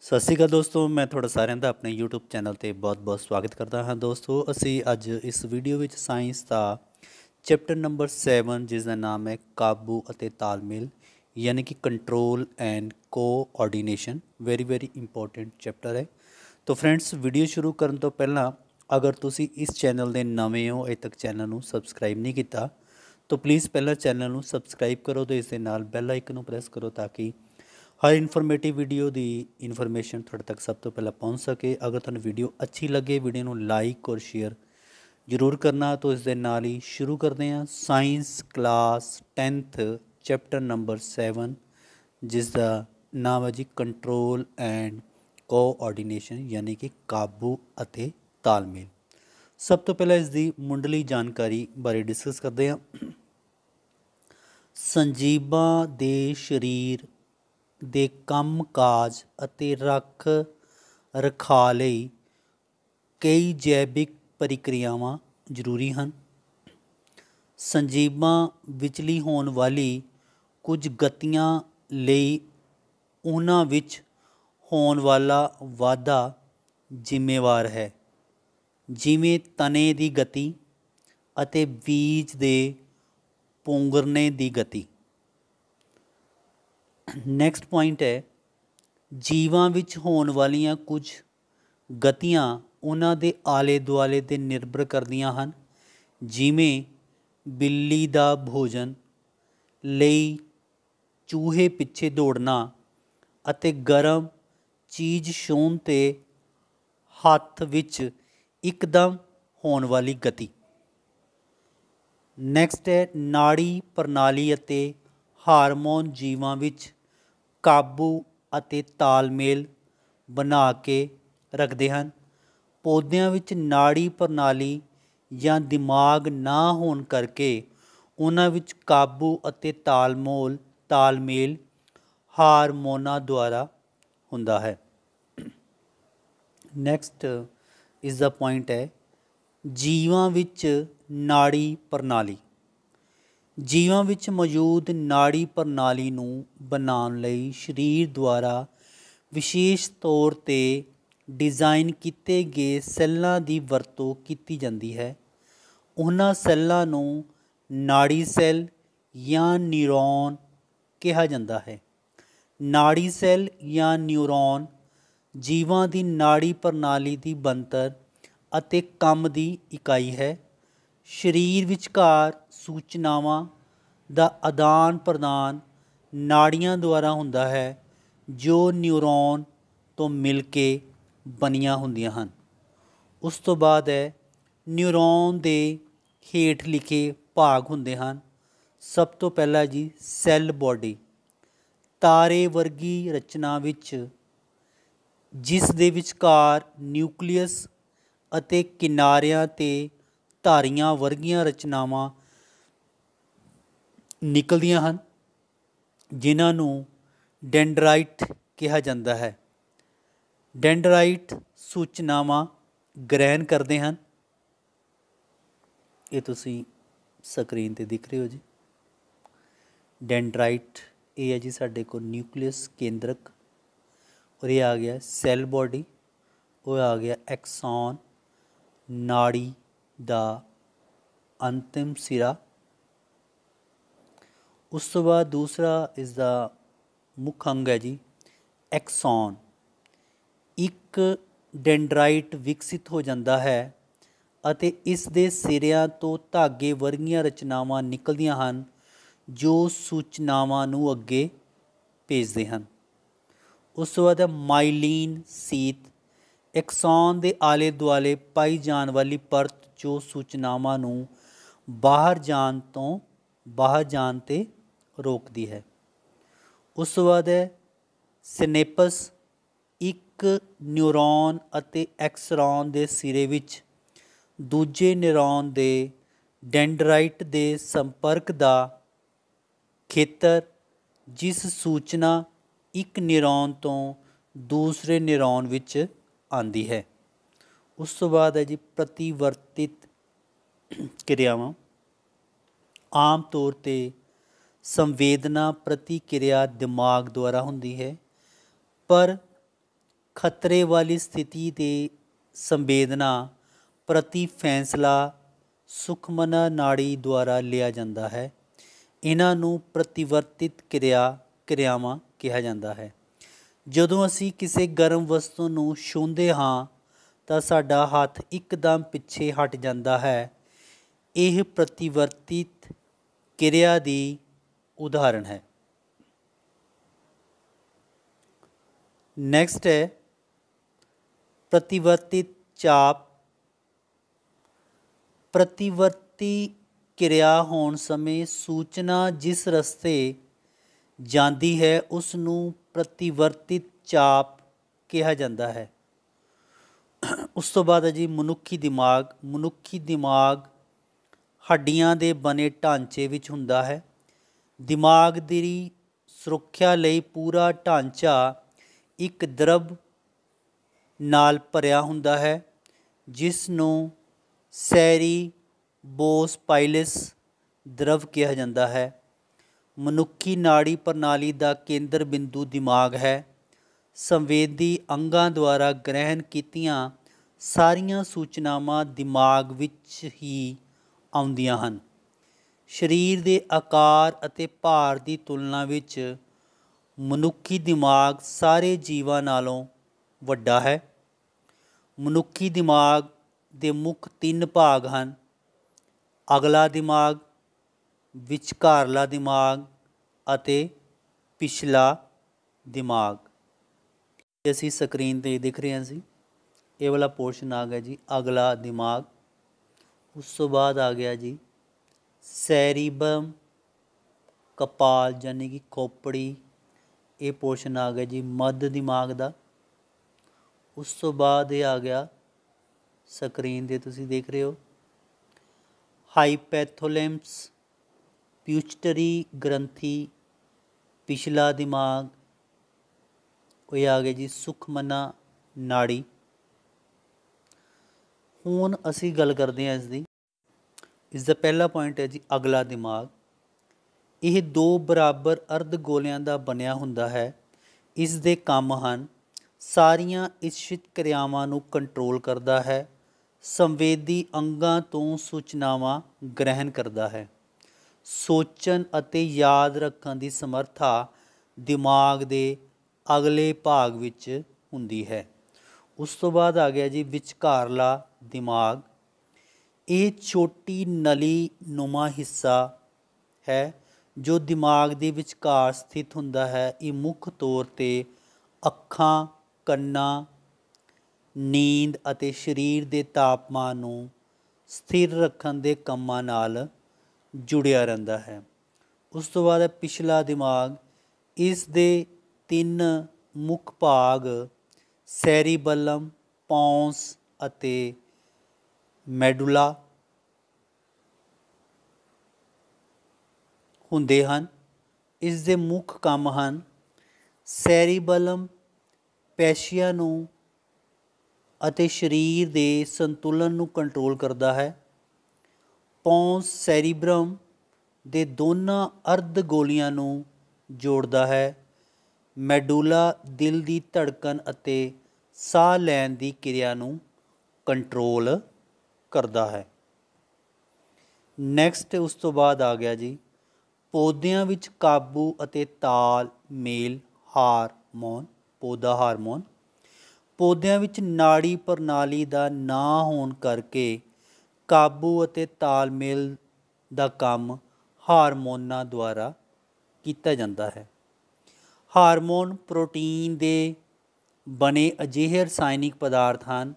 ਸਤਿ ਸ਼੍ਰੀ ਅਕਾਲ ਦੋਸਤੋ ਮੈਂ ਤੁਹਾਡਾ ਸਾਰਿਆਂ ਦਾ ਆਪਣੇ YouTube ਚੈਨਲ ਤੇ ਬਹੁਤ-ਬਹੁਤ ਸਵਾਗਤ ਕਰਦਾ ਹਾਂ ਦੋਸਤੋ ਅਸੀਂ ਅੱਜ ਇਸ ਵੀਡੀਓ ਵਿੱਚ ਸਾਇੰਸ ਦਾ ਚੈਪਟਰ ਨੰਬਰ 7 ਜਿਸ ਦਾ ਨਾਮ ਹੈ ਕਾਬੂ ਅਤੇ ਤਾਲਮੇਲ ਯਾਨੀ ਕਿ control and coordination very very important chapter ਹੈ ਤਾਂ ਫਰੈਂਡਸ ਵੀਡੀਓ ਸ਼ੁਰੂ ਕਰਨ ਤੋਂ ਪਹਿਲਾਂ ਅਗਰ ਤੁਸੀਂ ਇਸ ਚੈਨਲ ਦੇ ਨਵੇਂ ਹੋ ਅਜੇ ਤੱਕ ਚੈਨਲ ਨੂੰ ਸਬਸਕ੍ਰਾਈਬ ਨਹੀਂ ਕੀਤਾ ਤਾਂ ਪਲੀਜ਼ ਪਹਿਲਾਂ ਚੈਨਲ ਨੂੰ ਸਬਸਕ੍ਰਾਈਬ ਕਰੋ ਤੇ ਇਸ ਦੇ ਨਾਲ ਬੈਲ ਆਈਕਨ ਨੂੰ ਪ੍ਰੈਸ ਕਰੋ ਤਾਂ ਕਿ ਹਰ ਇਨਫੋਰਮੇਟਿਵ ਵੀਡੀਓ ਦੀ ਇਨਫੋਰਮੇਸ਼ਨ ਤੁਹਾਡੇ ਤੱਕ ਸਭ ਤੋਂ ਪਹਿਲਾਂ ਪਹੁੰਚ ਸਕੇ ਅਗਰ ਤੁਹਾਨੂੰ ਵੀਡੀਓ ਅੱਛੀ ਲੱਗੇ ਵੀਡੀਓ ਨੂੰ ਲਾਈਕ ਔਰ ਸ਼ੇਅਰ ਜ਼ਰੂਰ ਕਰਨਾ ਤਾਂ ਇਸ ਦੇ ਨਾਲ ਹੀ ਸ਼ੁਰੂ ਕਰਦੇ ਹਾਂ science class 10th chapter number 7 ਜਿਸ ਦਾ ਨਾਮ ਹੈ ਜੀ ਕੰਟਰੋਲ ਐਂਡ ਕੋਆਰਡੀਨੇਸ਼ਨ ਯਾਨੀ ਕਿ ਕਾਬੂ ਅਤੇ ਤਾਲਮੇਲ ਸਭ ਤੋਂ ਪਹਿਲਾਂ ਇਸ ਦੀ ਮੁੰਡਲੀ ਜਾਣਕਾਰੀ ਬਾਰੇ ਡਿਸਕਸ ਕਰਦੇ ਹਾਂ ਸੰਜੀਬਾਂ ਦੇ ਸਰੀਰ ਦੇ ਕੰਮ ਕਾਜ ਅਤੇ ਰੱਖ ਰਖਾ ਲਈ ਕਈ ਜੈਵਿਕ ਪ੍ਰਕਿਰਿਆਵਾਂ ਜ਼ਰੂਰੀ ਹਨ ਸੰਜੀਵਾਂ ਵਿਚਲੀ ਹੋਣ ਵਾਲੀ ਕੁਝ ਗਤੀਆਂ ਲਈ ਉਹਨਾਂ ਵਿੱਚ ਹੋਣ ਵਾਲਾ ਵਾਧਾ ਜ਼ਿੰਮੇਵਾਰ ਹੈ ਜਿਵੇਂ ਤਨੇ ਦੀ ਗਤੀ ਅਤੇ ਬੀਜ ਦੇ ਪੁੰਗਰਨੇ ਦੀ ਗਤੀ ਨੈਕਸਟ ਪੁਆਇੰਟ ਹੈ ਜੀਵਾਂ ਵਿੱਚ ਹੋਣ ਵਾਲੀਆਂ ਕੁਝ ਗਤੀਆਂ ਉਹਨਾਂ ਦੇ ਆਲੇ ਦੁਆਲੇ ਤੇ ਨਿਰਭਰ ਕਰਦੀਆਂ ਹਨ ਜਿਵੇਂ ਬਿੱਲੀ ਦਾ ਭੋਜਨ ਲਈ ਚੂਹੇ ਪਿੱਛੇ ਦੌੜਨਾ ਅਤੇ ਗਰਮ ਚੀਜ਼ ਛੂਣ ਤੇ ਹੱਥ ਵਿੱਚ ਇੱਕਦਮ ਹੋਣ ਵਾਲੀ ਗਤੀ ਨੈਕਸਟ ਹੈ ਨਾੜੀ ਪ੍ਰਣਾਲੀ ਅਤੇ ਹਾਰਮੋਨ ਜੀਵਾਂ ਵਿੱਚ ਕਾਬੂ ਅਤੇ ਤਾਲਮੇਲ ਬਣਾ ਕੇ ਰੱਖਦੇ ਹਨ ਪੌਦਿਆਂ ਵਿੱਚ ਨਾੜੀ ਪ੍ਰਣਾਲੀ ਜਾਂ ਦਿਮਾਗ ਨਾ ਹੋਣ ਕਰਕੇ ਉਹਨਾਂ ਵਿੱਚ ਕਾਬੂ ਅਤੇ ਤਾਲਮੋਲ ਤਾਲਮੇਲ ਹਾਰਮੋਨਾਂ ਦੁਆਰਾ ਹੁੰਦਾ ਹੈ ਨੈਕਸਟ ਇਸ ਦਾ ਪੁਆਇੰਟ ਹੈ ਜੀਵਾਂ ਵਿੱਚ ਨਾੜੀ ਪ੍ਰਣਾਲੀ ਜੀਵਾਂ ਵਿੱਚ ਮੌਜੂਦ ਨਾੜੀ ਪ੍ਰਣਾਲੀ ਨੂੰ ਬਣਾਉਣ ਲਈ ਸਰੀਰ ਦੁਆਰਾ ਵਿਸ਼ੇਸ਼ ਤੌਰ ਤੇ ਡਿਜ਼ਾਈਨ ਕੀਤੇ ਗਏ ਸੈੱਲਾਂ ਦੀ ਵਰਤੋਂ ਕੀਤੀ ਜਾਂਦੀ ਹੈ ਉਹਨਾਂ ਸੈੱਲਾਂ ਨੂੰ ਨਾੜੀ ਸੈੱਲ ਜਾਂ ਨਿਊਰੋਨ ਕਿਹਾ ਜਾਂਦਾ ਹੈ ਨਾੜੀ ਸੈੱਲ ਜਾਂ ਨਿਊਰੋਨ ਜੀਵਾਂ ਦੀ ਨਾੜੀ ਪ੍ਰਣਾਲੀ ਦੀ ਬਣਤਰ ਅਤੇ ਕੰਮ ਦੀ ਇਕਾਈ ਹੈ ਸਰੀਰ ਵਿਚਕਾਰ ਸੂਚਨਾਵਾਂ ਦਾ ਆਦਾਨ ਪ੍ਰਦਾਨ ਨਾੜੀਆਂ ਦੁਆਰਾ ਹੁੰਦਾ ਹੈ ਜੋ ਨਿਊਰੋਨ ਤੋਂ ਮਿਲ ਕੇ ਬਣੀਆਂ ਹੁੰਦੀਆਂ ਹਨ ਉਸ ਤੋਂ ਬਾਅਦ ਹੈ ਨਿਊਰੋਨ ਦੇ ਹੇਠ ਲਿਖੇ ਭਾਗ ਹੁੰਦੇ ਹਨ ਸਭ ਤੋਂ ਪਹਿਲਾ ਜੀ ਸੈੱਲ ਬੋਡੀ ਤਾਰੇ ਵਰਗੀ ਰਚਨਾ ਵਿੱਚ ਜਿਸ ਦੇ ਵਿਚਕਾਰ ਨਿਊਕਲੀਅਸ ਅਤੇ ਕਿਨਾਰਿਆਂ ਤੇ ਧਾਰੀਆਂ ਵਰਗੀਆਂ ਰਚਨਾਵਾਂ ਨਿਕਲਦੀਆਂ ਹਨ ਜਿਨ੍ਹਾਂ ਨੂੰ ਡੈਂਡਰਾਈਟ ਕਿਹਾ ਜਾਂਦਾ ਹੈ ਡੈਂਡਰਾਈਟ ਸੂਚਨਾਵਾਂ ਗ੍ਰਹਿਣ ਕਰਦੇ ਹਨ ਇਹ ਤੁਸੀਂ ਸਕਰੀਨ ਤੇ ਦਿਖ ਰਹੇ ਹੋ ਜੀ ਡੈਂਡਰਾਈਟ ਇਹ ਹੈ ਜੀ ਸਾਡੇ ਕੋਲ ਨਿਊਕਲੀਅਸ ਕੇਂਦਰਕ ਔਰ ਇਹ ਆ ਗਿਆ ਸੈੱਲ ਬਾਡੀ ਉਹ ਆ ਗਿਆ ਐਕਸਨ ਨਾੜੀ ਦਾ ਅੰਤਿਮ ਸਿਰਾ ਉਸ ਤੋਂ ਬਾਅਦ ਦੂਸਰਾ ਇਸ ਦਾ ਮੁੱਖ ਅੰਗ ਹੈ ਜੀ ਐਕਸਨ ਇੱਕ ਡੈਂਡਰਾਈਟ ਵਿਕਸਿਤ ਹੋ ਜਾਂਦਾ ਹੈ ਅਤੇ ਇਸ ਦੇ ਸਿਰਿਆਂ ਤੋਂ ਧਾਗੇ ਵਰਗੀਆਂ ਰਚਨਾਵਾਂ ਨਿਕਲਦੀਆਂ ਹਨ ਜੋ ਸੂਚਨਾਵਾਂ ਨੂੰ ਅੱਗੇ ਭੇਜਦੇ ਹਨ ਉਸ ਤੋਂ ਬਾਅਦ ਮਾਈਲੀਨ ਸੀਤ ਐਕਸਨ ਦੇ ਆਲੇ ਦੁਆਲੇ ਪਾਈ ਜਾਣ ਵਾਲੀ ਪਰਤ ਜੋ ਸੂਚਨਾਵਾਂ ਨੂੰ ਬਾਹਰ ਜਾਣ ਤੋਂ ਬਾਹਰ ਜਾਣ ਤੇ ਰੋਕਦੀ ਹੈ ਉਸ ਵਾਦ ਹੈ ਸਿਨੇਪਸ ਇੱਕ ਨਿਊਰੋਨ ਅਤੇ ਐਕਸਰੋਨ ਦੇ ਸਿਰੇ ਵਿੱਚ ਦੂਜੇ ਨਿਊਰੋਨ ਦੇ ਡੈਂਡਰਾਈਟ ਦੇ ਸੰਪਰਕ ਦਾ ਖੇਤਰ ਜਿਸ ਸੂਚਨਾ ਇੱਕ ਨਿਊਰੋਨ ਤੋਂ ਦੂਸਰੇ ਨਿਊਰੋਨ ਵਿੱਚ ਆਂਦੀ ਹੈ ਉਸ ਤੋਂ ਬਾਅਦ ਹੈ ਜੀ ਪ੍ਰਤੀਵਰਤਿਤ ਕਿਰਿਆਵਾਂ ਆਮ ਤੌਰ ਤੇ ਸੰਵੇਦਨਾ ਪ੍ਰਤੀਕਿਰਿਆ ਦਿਮਾਗ ਦੁਆਰਾ ਹੁੰਦੀ ਹੈ ਪਰ ਖਤਰੇ ਵਾਲੀ ਸਥਿਤੀ ਤੇ ਸੰਵੇਦਨਾ ਪ੍ਰਤੀ ਫੈਸਲਾ ਸੁਖਮਨਾ ਨਾੜੀ ਦੁਆਰਾ ਲਿਆ ਜਾਂਦਾ ਹੈ ਇਹਨਾਂ ਨੂੰ ਪ੍ਰਤੀਵਰਤਿਤ ਕਿਰਿਆ ਕਿਰਿਆਵਾਂ ਕਿਹਾ ਜਾਂਦਾ ਹੈ ਜਦੋਂ ਅਸੀਂ ਕਿਸੇ ਗਰਮ ਵਸਤੂ ਨੂੰ ਛੂੰਦੇ ਹਾਂ ਤਾਂ ਸਾਡਾ ਹੱਥ ਇੱਕਦਮ ਪਿੱਛੇ ਹਟ ਜਾਂਦਾ ਹੈ ਇਹ ਪ੍ਰਤੀਵਰਤਿਤ ਕਿਰਿਆ ਦੀ ਉਦਾਹਰਣ ਹੈ ਨੈਕਸਟ ਹੈ ਪ੍ਰਤੀਵਰਤਿਤ ਚਾਪ ਪ੍ਰਤੀਵਰਤੀ ਕਿਰਿਆ ਹੋਣ ਸਮੇਂ ਸੂਚਨਾ ਜਿਸ ਰਸਤੇ ਜਾਂਦੀ ਹੈ ਉਸ ਨੂੰ ਪ੍ਰਤੀਵਰਤਿਤ ਚਾਪ ਕਿਹਾ ਜਾਂਦਾ ਹੈ ਉਸ ਤੋਂ ਬਾਅਦ ਹੈ ਜੀ ਮਨੁੱਖੀ ਦਿਮਾਗ ਮਨੁੱਖੀ ਦਿਮਾਗ ਹੱਡੀਆਂ ਦੇ ਬਨੇ ਢਾਂਚੇ ਵਿੱਚ ਹੁੰਦਾ ਹੈ ਦਿਮਾਗ ਦੀ ਸੁਰੱਖਿਆ ਲਈ ਪੂਰਾ ਢਾਂਚਾ ਇੱਕ ਦਰਬ ਨਾਲ ਭਰਿਆ ਹੁੰਦਾ ਹੈ ਜਿਸ ਨੂੰ ਸੈਰੀ ਬੋਸ ਪਾਈਲਸ ਦਰਵ ਕਿਹਾ ਜਾਂਦਾ ਹੈ ਮਨੁੱਖੀ ਨਾੜੀ ਪ੍ਰਣਾਲੀ ਦਾ ਕੇਂਦਰ ਬਿੰਦੂ ਦਿਮਾਗ ਹੈ ਸੰਵੇਦੀ ਅੰਗਾਂ ਦੁਆਰਾ ਗ੍ਰਹਿਣ ਕੀਤੀਆਂ ਸਾਰੀਆਂ ਸੂਚਨਾਵਾਂ ਦਿਮਾਗ ਵਿੱਚ ਹੀ ਆਉਂਦੀਆਂ ਹਨ ਸਰੀਰ ਦੇ ਆਕਾਰ ਅਤੇ ਭਾਰ ਦੀ ਤੁਲਨਾ ਵਿੱਚ ਮਨੁੱਖੀ ਦਿਮਾਗ ਸਾਰੇ ਜੀਵਾਂ ਨਾਲੋਂ ਵੱਡਾ ਹੈ ਮਨੁੱਖੀ ਦਿਮਾਗ ਦੇ ਮੁੱਖ ਤਿੰਨ ਭਾਗ ਹਨ ਅਗਲਾ ਦਿਮਾਗ ਵਿਚਕਾਰਲਾ ਦਿਮਾਗ ਅਤੇ ਪਿਛਲਾ ਦਿਮਾਗ ਜਿਵੇਂ ਸਕਰੀਨ ਤੇ ਦਿਖ ਰਿਹਾ ਸੀ ਇਹ ਵਾਲਾ ਪੋਰਸ਼ਨ ਆ ਗਿਆ ਜੀ ਅਗਲਾ ਦਿਮਾਗ ਉਸ ਤੋਂ ਬਾਅਦ ਆ ਗਿਆ ਜੀ ਸੈਰੀਬਮ ਕਪਾਲ ਯਾਨੀ ਕਿ ਖੋਪੜੀ ਇਹ ਪੋਰਸ਼ਨ ਆ ਗਿਆ ਜੀ ਮੱਧ ਦਿਮਾਗ ਦਾ ਉਸ ਤੋਂ ਬਾਅਦ ਇਹ ਆ ਗਿਆ ਸਕਰੀਨ ਤੇ ਤੁਸੀਂ ਦੇਖ ਰਹੇ ਹੋ ਹਾਈਪੈਥੋਲੈਂਪਸ ਪਿਊਚਟਰੀ ਗ੍ਰੰਥੀ ਪਿਛਲਾ ਦਿਮਾਗ ਉਹ ਆ ਗਿਆ ਜੀ ਸੁਖਮਨਾ ਨਾੜੀ ਹੁਣ ਅਸੀਂ ਗੱਲ ਕਰਦੇ ਹਾਂ ਇਸ ਦੀ ਇਸ ਦਾ ਪਹਿਲਾ ਪੁਆਇੰਟ ਹੈ ਜੀ ਅਗਲਾ ਦਿਮਾਗ ਇਹ ਦੋ ਬਰਾਬਰ ਅਰਧ ਗੋਲਿਆਂ ਦਾ ਬਣਿਆ ਹੁੰਦਾ ਹੈ ਇਸ ਦੇ ਕੰਮ ਹਨ ਸਾਰੀਆਂ ਇਛਿਤ ਕਿਰਿਆਵਾਂ ਨੂੰ ਕੰਟਰੋਲ ਕਰਦਾ ਹੈ ਸੰਵੇਦੀ ਅੰਗਾਂ ਤੋਂ ਸੂਚਨਾਵਾਂ ਗ੍ਰਹਿਣ ਕਰਦਾ ਹੈ ਸੋਚਣ ਅਤੇ ਯਾਦ ਰੱਖਣ ਦੀ ਸਮਰੱਥਾ ਦਿਮਾਗ ਦੇ ਅਗਲੇ ਭਾਗ ਵਿੱਚ ਹੁੰਦੀ ਹੈ ਉਸ ਤੋਂ ਬਾਅਦ ਆ ਗਿਆ ਜੀ ਵਿਚਕਾਰਲਾ ਦਿਮਾਗ ਇਹ ਛੋਟੀ ਨਲੀ ਨੁਮਾ ਹਿੱਸਾ ਹੈ ਜੋ ਦਿਮਾਗ ਦੇ ਵਿਚਕਾਰ ਸਥਿਤ ਹੁੰਦਾ ਹੈ ਇਹ ਮੁੱਖ ਤੌਰ ਤੇ ਅੱਖਾਂ ਕੰਨਾਂ ਨੀਂਦ ਅਤੇ ਸਰੀਰ ਦੇ ਤਾਪਮਾਨ ਨੂੰ ਸਥਿਰ ਰੱਖਣ ਦੇ ਕੰਮਾਂ ਨਾਲ ਜੁੜਿਆ ਰਹਿੰਦਾ ਹੈ ਉਸ ਤੋਂ ਬਾਅਦ ਪਿਛਲਾ ਦਿਮਾਗ ਇਸ ਦੇ ਤਿੰਨ ਮੁੱਖ ਭਾਗ ਸੈਰੀਬਲਮ ਪੌਂਸ ਅਤੇ ਮੈਡੂਲਾ ਹੁੰਦੇ ਹਨ ਇਸ ਦੇ ਮੁੱਖ ਕੰਮ ਹਨ ਸੈਰੀਬਲਮ ਪੈਸ਼ੀਆ ਨੂੰ ਅਤੇ ਸਰੀਰ ਦੇ ਸੰਤੁਲਨ ਨੂੰ ਕੰਟਰੋਲ ਕਰਦਾ ਹੈ ਪੌਂਸ ਸੈਰੀਬ੍ਰਮ ਦੇ ਦੋਨਾਂ ਅਰਧ ਗੋਲੀਆਂ ਨੂੰ ਜੋੜਦਾ ਹੈ ਮੈਡੂਲਾ ਦਿਲ ਦੀ ਧੜਕਣ ਅਤੇ ਸਾਹ ਲੈਣ ਦੀ ਕਿਰਿਆ ਨੂੰ ਕੰਟਰੋਲ ਕਰਦਾ ਹੈ ਨੈਕਸਟ ਉਸ ਤੋਂ ਬਾਅਦ ਆ ਗਿਆ ਜੀ ਪੌਦਿਆਂ ਵਿੱਚ ਕਾਬੂ ਅਤੇ ਤਾਲ ਮੇਲ ਹਾਰਮੋਨ ਪੌਦਾ ਹਾਰਮੋਨ ਪੌਦਿਆਂ ਵਿੱਚ ਨਾੜੀ ਪ੍ਰਣਾਲੀ ਦਾ ਨਾ ਹੋਣ ਕਰਕੇ ਕਾਬੂ ਅਤੇ ਤਾਲਮੇਲ ਦਾ ਕੰਮ ਹਾਰਮੋਨਾਂ ਦੁਆਰਾ ਕੀਤਾ ਜਾਂਦਾ ਹੈ ਹਾਰਮੋਨ ਪ੍ਰੋਟੀਨ ਦੇ ਬਣੇ ਅਜਿਹੇ ਰਸਾਇਣਿਕ ਪਦਾਰਥ ਹਨ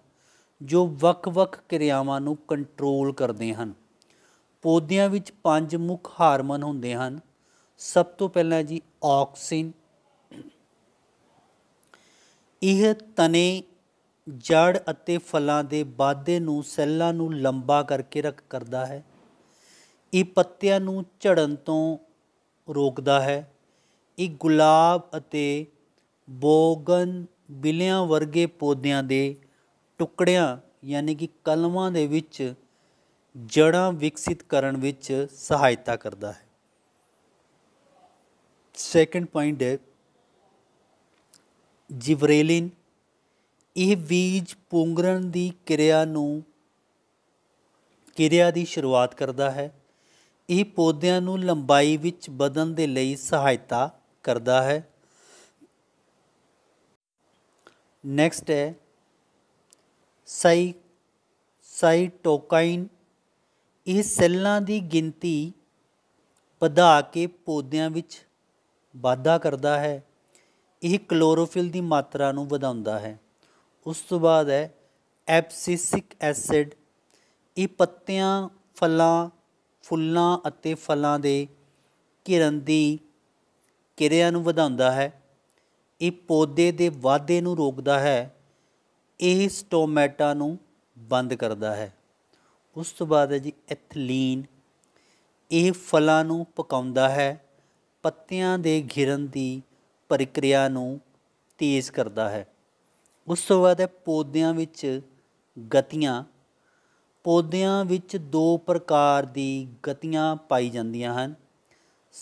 ਜੋ ਵੱਖ-ਵੱਖ ਕਿਰਿਆਵਾਂ ਨੂੰ ਕੰਟਰੋਲ ਕਰਦੇ ਹਨ ਪੌਦਿਆਂ ਵਿੱਚ ਪੰਜ ਮੁੱਖ ਹਾਰਮੋਨ ਹੁੰਦੇ ਹਨ ਸਭ ਤੋਂ ਪਹਿਲਾਂ ਜੀ ਆਕਸੀਨ ਇਹ ਤਨੇ ਜੜ ਅਤੇ ਫਲਾਂ ਦੇ ਬਾਦੇ ਨੂੰ ਸੈੱਲਾਂ ਨੂੰ ਲੰਬਾ ਕਰਕੇ ਰੱਖ ਕਰਦਾ ਹੈ ਇਹ ਪੱਤਿਆਂ ਨੂੰ ਝੜਨ ਤੋਂ ਰੋਕਦਾ ਹੈ ਇਹ ਗੁਲਾਬ ਅਤੇ ਬੋਗਨ ਬਿਲਿਆਂ ਵਰਗੇ ਪੌਦਿਆਂ ਦੇ ਟੁਕੜਿਆਂ ਯਾਨੀ ਕਿ ਕਲਮਾਂ ਦੇ ਵਿੱਚ ਜੜਾਂ ਵਿਕਸਿਤ ਕਰਨ ਵਿੱਚ ਸਹਾਇਤਾ ਕਰਦਾ ਹੈ ਸੈਕੰਡ ਪੁਆਇੰਟ ਹੈ ਜਿਬਰੇਲਿਨ ਇਹ ਬੀਜ ਪੂੰਗਰਨ ਦੀ ਕਿਰਿਆ ਨੂੰ ਕਿਰਿਆ ਦੀ ਸ਼ੁਰੂਆਤ ਕਰਦਾ ਹੈ ਇਹ ਪੌਦਿਆਂ ਨੂੰ ਲੰਬਾਈ ਵਿੱਚ ਵਧਣ ਦੇ ਲਈ ਸਹਾਇਤਾ ਕਰਦਾ ਹੈ ਨੈਕਸਟ ਹੈ ਸਾਈ ਸਾਈਟੋਕਾਈਨ ਇਹ ਸੈੱਲਾਂ ਦੀ ਗਿਣਤੀ ਵਧਾ ਕੇ ਪੌਦਿਆਂ ਵਿੱਚ ਵਾਧਾ ਕਰਦਾ ਹੈ ਇਹ ਕਲੋਰੋਫਿਲ ਦੀ ਮਾਤਰਾ ਨੂੰ ਵਧਾਉਂਦਾ ਹੈ ਉਸ ਤੋਂ ਬਾਅਦ ਹੈ ਐਪਸਿਸਿਕ ਐਸਿਡ ਇਹ ਪੱਤਿਆਂ ਫਲਾਂ ਫੁੱਲਾਂ ਅਤੇ ਫਲਾਂ ਦੇ ਕਿਰਨ ਦੀ ਕਿਰਿਆ ਨੂੰ ਵਧਾਉਂਦਾ ਹੈ ਇਹ ਪੌਦੇ ਦੇ ਵਾਧੇ ਨੂੰ ਰੋਕਦਾ ਹੈ ਇਹ ਸਟੋਮੈਟਾ ਨੂੰ ਬੰਦ ਕਰਦਾ ਹੈ ਉਸ ਤੋਂ ਬਾਅਦ ਹੈ ਜੀ ਐਥਲੀਨ ਇਹ ਫਲਾਂ ਨੂੰ ਪਕਾਉਂਦਾ ਹੈ ਪੱਤਿਆਂ ਦੇ ਘਿਰਨ ਦੀ ਪ੍ਰਕਿਰਿਆ ਨੂੰ ਤੇਜ਼ ਕਰਦਾ ਹੈ ਉਸ ਤੋਂ ਬਾਅਦ ਹੈ ਪੌਦਿਆਂ ਵਿੱਚ ਗਤੀਆਂ ਪੌਦਿਆਂ ਵਿੱਚ ਦੋ ਪ੍ਰਕਾਰ ਦੀ ਗਤੀਆਂ ਪਾਈ ਜਾਂਦੀਆਂ ਹਨ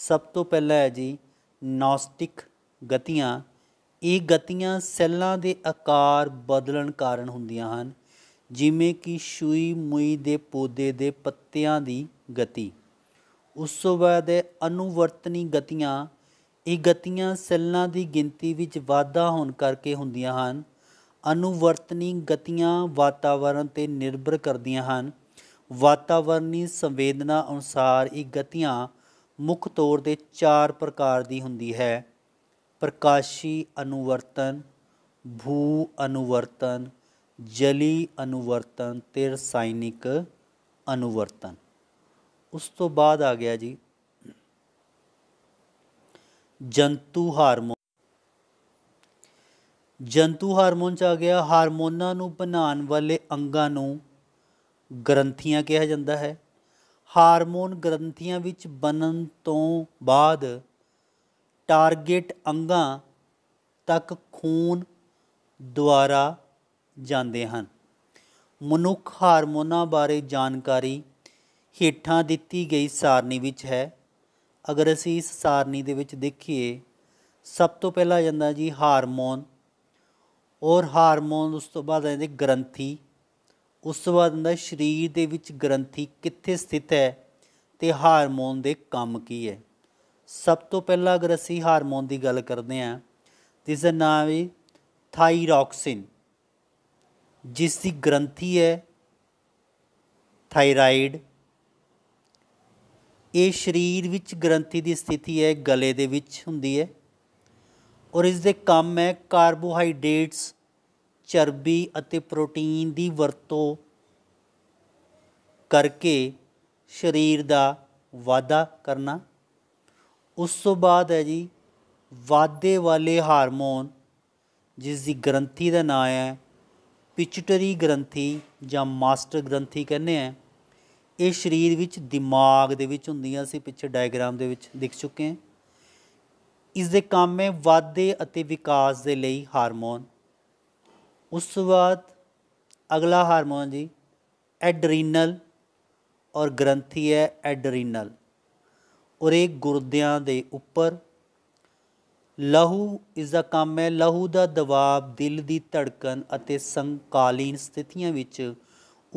ਸਭ ਤੋਂ ਪਹਿਲਾਂ ਹੈ ਜੀ ਨੌਸਟਿਕ ਗਤੀਆਂ ਇਹ ਗਤੀਆਂ ਸੈੱਲਾਂ ਦੇ ਆਕਾਰ ਬਦਲਣ ਕਾਰਨ ਹੁੰਦੀਆਂ ਹਨ ਜਿਵੇਂ ਕਿ ਸ਼ੂਈ ਮੂਈ ਦੇ ਪੌਦੇ ਦੇ ਪੱਤਿਆਂ ਦੀ ਗਤੀ ਉਸ ਤੋਂ ਬਾਅਦ ਅਨੁਵਰਤਨੀ ਗਤੀਆਂ ਇਹ ਗਤੀਆਂ ਸੈੱਲਾਂ ਦੀ ਗਿਣਤੀ ਵਿੱਚ ਵਾਧਾ ਹੋਣ ਕਰਕੇ ਹੁੰਦੀਆਂ ਹਨ ਅਨੁਵਰਤਨੀ ਗਤੀਆਂ ਵਾਤਾਵਰਣ ਤੇ ਨਿਰਭਰ ਕਰਦੀਆਂ ਹਨ ਵਾਤਾਵਰਣੀ ਸੰਵੇਦਨਾ ਅਨੁਸਾਰ ਇਹ ਗਤੀਆਂ ਮੁੱਖ ਤੌਰ ਤੇ ਚਾਰ ਪ੍ਰਕਾਰ ਦੀ ਹੁੰਦੀ ਹੈ ਪ੍ਰਕਾਸ਼ੀ ਅਨੁਵਰਤਨ ਭੂ ਅਨੁਵਰਤਨ ਜਲੀ ਅਨੁਵਰਤਨ ਤੇ ਰਸਾਇਣਿਕ ਅਨੁਵਰਤਨ ਉਸ ਤੋਂ ਬਾਅਦ ਆ ਗਿਆ ਜੀ ਜੰਤੂ ਹਾਰਮੋਨ ਜੰਤੂ ਹਾਰਮੋਨ ਚ ਆ ਗਿਆ ਹਾਰਮੋਨਾਂ ਨੂੰ ਬਣਾਉਣ ਵਾਲੇ ਅੰਗਾਂ ਨੂੰ ਗ੍ਰੰਥੀਆਂ ਕਿਹਾ ਜਾਂਦਾ ਹੈ ਹਾਰਮੋਨ ਗ੍ਰੰਥੀਆਂ ਵਿੱਚ ਬਣਨ ਤੋਂ ਬਾਅਦ ਟਾਰਗੇਟ ਅੰਗਾਂ ਤੱਕ ਖੂਨ ਦੁਆਰਾ ਜਾਂਦੇ ਹਨ ਮਨੁੱਖ ਹਾਰਮੋਨਾਂ ਬਾਰੇ ਜਾਣਕਾਰੀ ਹੇਠਾਂ ਦਿੱਤੀ ਗਈ ਸਾਰਣੀ ਵਿੱਚ ਹੈ ਅਗਰ ਅਸੀਂ ਇਸ ਸਾਰਣੀ ਦੇ ਵਿੱਚ ਦੇਖੀਏ ਸਭ ਤੋਂ ਪਹਿਲਾਂ ਜਾਂਦਾ ਜੀ ਹਾਰਮੋਨ ਔਰ ਹਾਰਮੋਨ ਉਸ ਤੋਂ ਬਾਅਦ ਆਉਂਦੇ ਗ੍ਰੰਥੀ ਉਸ ਤੋਂ ਬਾਅਦ ਆਉਂਦਾ ਸਰੀਰ ਦੇ ਵਿੱਚ ਗ੍ਰੰਥੀ ਕਿੱਥੇ ਸਥਿਤ ਹੈ ਤੇ ਹਾਰਮੋਨ ਦੇ ਕੰਮ ਕੀ ਹੈ ਸਭ ਤੋਂ ਪਹਿਲਾਂ ਅਗਰ ਅਸੀਂ ਹਾਰਮੋਨ ਦੀ ਗੱਲ ਕਰਦੇ ਹਾਂ ਇਸ ਦਾ ਨਾਮ ਹੈ ਥਾਈਰੋਕਸਿਨ ਜਿਸ ਦੀ ਗ੍ਰੰਥੀ ਹੈ ਥਾਇਰਾਇਡ ਇਹ ਸਰੀਰ ਵਿੱਚ ਗ੍ਰੰਥੀ ਦੀ ਸਥਿਤੀ ਹੈ ਗਲੇ ਦੇ ਵਿੱਚ ਹੁੰਦੀ ਹੈ ਔਰ ਇਸ ਦੇ ਕੰਮ ਹੈ ਕਾਰਬੋਹਾਈਡਰੇਟਸ ਚਰਬੀ ਅਤੇ ਪ੍ਰੋਟੀਨ ਦੀ ਵਰਤੋਂ ਕਰਕੇ ਸਰੀਰ ਦਾ ਵਾਧਾ ਕਰਨਾ ਉਸ ਤੋਂ ਬਾਅਦ ਹੈ ਜੀ ਵਾਧੇ ਵਾਲੇ ਹਾਰਮੋਨ ਜਿਸ ਦੀ ਗ੍ਰੰਥੀ ਦਾ ਨਾਮ ਹੈ ਪਿਚਟਰੀ ਗ੍ਰੰਥੀ ਜਾਂ ਮਾਸਟਰ ਗ੍ਰੰਥੀ ਕਹਿੰਦੇ ਆ ਇਹ ਸਰੀਰ ਵਿੱਚ ਦਿਮਾਗ ਦੇ ਵਿੱਚ ਹੁੰਦੀਆਂ ਸੀ ਪਿੱਛੇ ਡਾਇਗਰਾਮ ਦੇ ਵਿੱਚ ਦਿਖ ਚੁੱਕੇ ਹਾਂ ਇਸ ਦੇ ਕੰਮ ਹੈ ਵਾਧੇ ਅਤੇ ਵਿਕਾਸ ਦੇ ਲਈ ਹਾਰਮੋਨ ਉਸ ਤੋਂ ਬਾਅਦ ਅਗਲਾ ਹਾਰਮੋਨ ਜੀ ਐਡਰੀਨਲ ਔਰ ਗ੍ਰੰਥੀ ਹੈ ਐਡਰੀਨਲ ਉਰੇ ਗੁਰਦਿਆਂ ਦੇ ਉੱਪਰ ਲਹੂ ਇਸ ਦਾ ਕੰਮ ਹੈ ਲਹੂ ਦਾ ਦਬਾਅ ਦਿਲ ਦੀ ਧੜਕਣ ਅਤੇ ਸੰਕਾਲੀਨ ਸਥਿਤੀਆਂ ਵਿੱਚ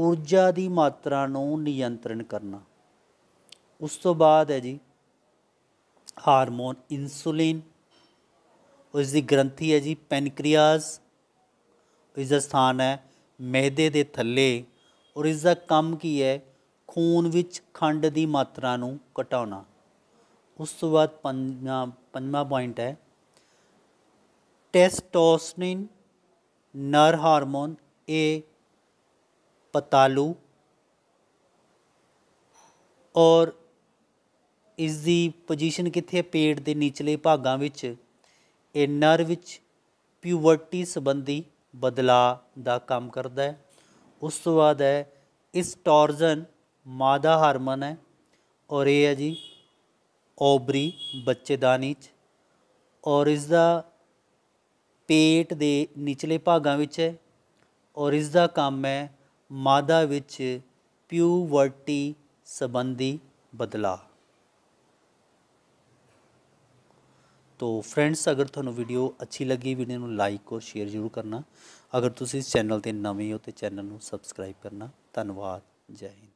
ਊਰਜਾ ਦੀ ਮਾਤਰਾ ਨੂੰ ਨਿਯੰਤਰਣ ਕਰਨਾ ਉਸ ਤੋਂ ਬਾਅਦ ਹੈ ਜੀ ਹਾਰਮੋਨ ਇਨਸੂਲਿਨ ਉਸ ਦੀ ਗ੍ਰੰਥੀ ਹੈ ਜੀ ਪੈਨਕ੍ਰੀਆਸ ਇਸ ਦਾ ਸਥਾਨ ਹੈ ਮਿਹਦੇ ਦੇ ਥੱਲੇ ਔਰ ਇਸ ਦਾ ਕੰਮ ਕੀ ਹੈ ਖੂਨ ਵਿੱਚ ਖੰਡ ਦੀ ਮਾਤਰਾ ਨੂੰ ਘਟਾਉਣਾ ਉਸ ਤੋਂ ਬਾਅਦ ਪੰਜਵਾਂ ਪੰਜਵਾਂ ਪੁਆਇੰਟ ਹੈ ਟੈਸਟੋਸਟਰੀਨ ਨਰ ਹਾਰਮੋਨ ਇਹ ਪਤਾਲੂ ਔਰ ਇਸ ਦੀ ਪੋਜੀਸ਼ਨ ਕਿੱਥੇ ਹੈ ਪੇਟ ਦੇ ਨੀਚਲੇ ਭਾਗਾਂ ਵਿੱਚ ਇਹ ਨਰ ਵਿੱਚ ਪਿਊਵਰਟੀ ਸੰਬੰਧੀ ਬਦਲਾ ਦਾ ਕੰਮ ਕਰਦਾ ਹੈ ਉਸ ਤੋਂ ਬਾਅਦ ਹੈ ਇਸ ਮਾਦਾ ਹਾਰਮਨ ਹੈ ਔਰ ਇਹ ਹੈ ਜੀ ਓਬਰੀ ਬੱਚੇਦਾਨੀ 'ਚ ਔਰ ਇਸ ਦਾ ਪੇਟ ਦੇ ਨਿਚਲੇ ਭਾਗਾਂ ਵਿੱਚ ਹੈ ਔਰ ਇਸ ਦਾ ਕੰਮ ਹੈ ਮਾਦਾ ਵਿੱਚ ਪਿਊਵਰਟੀ ਸੰਬੰਧੀ ਬਦਲਾ ਤੋ ਫਰੈਂਡਸ ਅਗਰ ਤੁਹਾਨੂੰ ਵੀਡੀਓ ਅੱਛੀ ਲੱਗੀ ਵੀਡੀਓ ਨੂੰ ਲਾਈਕ ਔਰ ਸ਼ੇਅਰ ਜ਼ਰੂਰ ਕਰਨਾ ਅਗਰ ਤੁਸੀਂ ਇਸ ਚੈਨਲ ਤੇ ਨਵੇਂ ਹੋ ਤੇ ਚੈਨਲ ਨੂੰ ਸਬਸਕ੍ਰਾਈਬ ਕਰਨਾ ਧੰਨਵਾਦ ਜੈ ਹਿੰਦ